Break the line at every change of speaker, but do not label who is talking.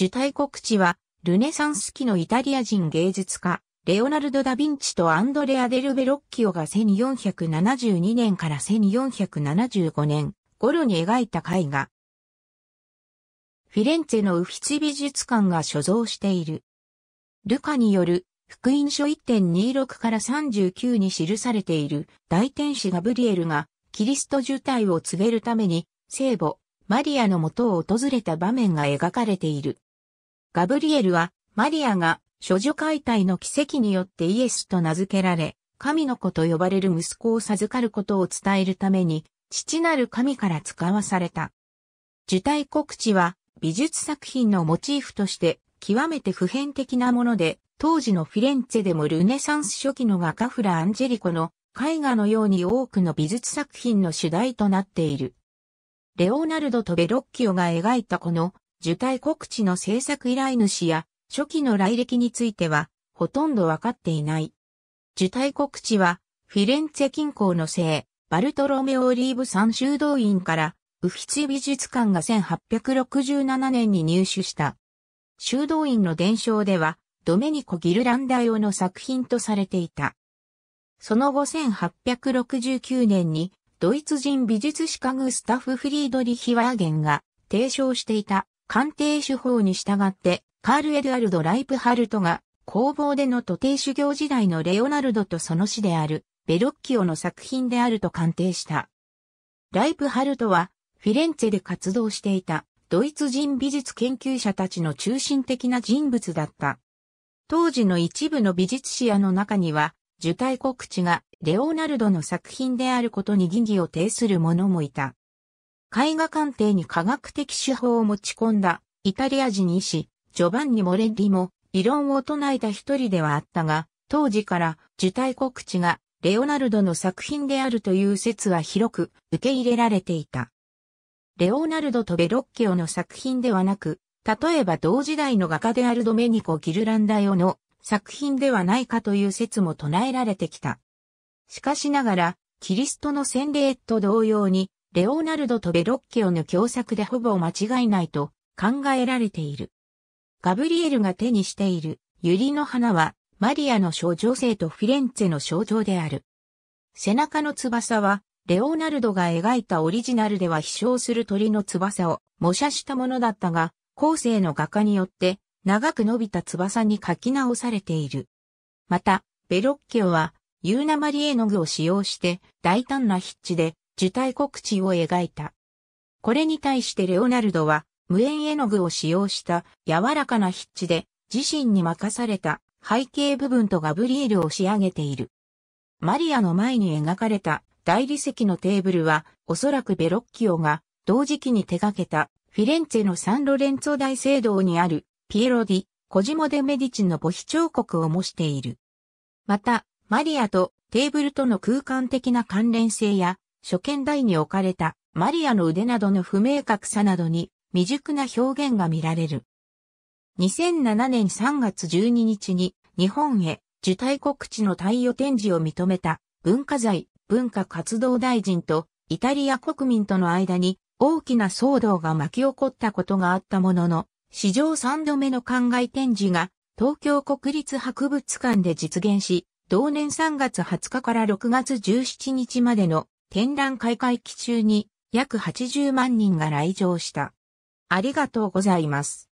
受胎告知は、ルネサンス期のイタリア人芸術家、レオナルド・ダ・ヴィンチとアンドレア・デル・ベロッキオが1472年から1475年頃に描いた絵画。フィレンツェのウフィチ美術館が所蔵している。ルカによる福音書1.26から39に記されている大天使ガブリエルがキリスト受胎を告げるために聖母マリアの元を訪れた場面が描かれている。ガブリエルは、マリアが、処女解体の奇跡によってイエスと名付けられ、神の子と呼ばれる息子を授かることを伝えるために、父なる神から使わされた。受胎告知は、美術作品のモチーフとして、極めて普遍的なもので、当時のフィレンツェでもルネサンス初期の画家フラ・アンジェリコの絵画のように多くの美術作品の主題となっている。レオナルドとベロッキオが描いたこの受胎告知の制作依頼主や初期の来歴についてはほとんどわかっていない。受胎告知はフィレンツェ近郊の聖バルトロメオ・オリーブ三修道院からウフィツィ美術館が1867年に入手した。修道院の伝承ではドメニコ・ギルランダ用の作品とされていた。その後1869年にドイツ人美術史家グスタフ・フリードリヒ・ワーゲンが提唱していた鑑定手法に従って、カール・エドアルド・ライプハルトが、工房での徒弟修行時代のレオナルドとその師である、ベロッキオの作品であると鑑定した。ライプハルトは、フィレンツェで活動していた、ドイツ人美術研究者たちの中心的な人物だった。当時の一部の美術史屋の中には、受胎告知がレオナルドの作品であることに疑義を呈する者もいた。絵画鑑定に科学的手法を持ち込んだイタリア人医師、ジョバンニ・モレッリも異論を唱えた一人ではあったが、当時から受胎告知がレオナルドの作品であるという説は広く受け入れられていた。レオナルドとベロッキオの作品ではなく、例えば同時代の画家であるドメニコ・ギルランダヨの作品ではないかという説も唱えられてきた。しかしながら、キリストの洗礼と同様に、レオナルドとベロッキオの共作でほぼ間違いないと考えられている。ガブリエルが手にしているユリの花はマリアの象徴性とフィレンツェの象徴である。背中の翼はレオナルドが描いたオリジナルでは飛翔する鳥の翼を模写したものだったが、後世の画家によって長く伸びた翼に書き直されている。また、ベロッキオはユーナマリエの具を使用して大胆な筆致で受胎告知を描いた。これに対してレオナルドは無縁絵の具を使用した柔らかな筆致で自身に任された背景部分とガブリエルを仕上げている。マリアの前に描かれた大理石のテーブルはおそらくベロッキオが同時期に手掛けたフィレンツェのサンロレンツォ大聖堂にあるピエロディ・コジモデ・メディチンの墓碑彫刻を模している。また、マリアとテーブルとの空間的な関連性や初見台に置かれたマリアの腕などの不明確さなどに未熟な表現が見られる。2007年3月12日に日本へ受胎告知の貸与展示を認めた文化財文化活動大臣とイタリア国民との間に大きな騒動が巻き起こったことがあったものの、史上3度目の灌漑展示が東京国立博物館で実現し、同年3月20日から6月17日までの展覧会会期中に約80万人が来場した。ありがとうございます。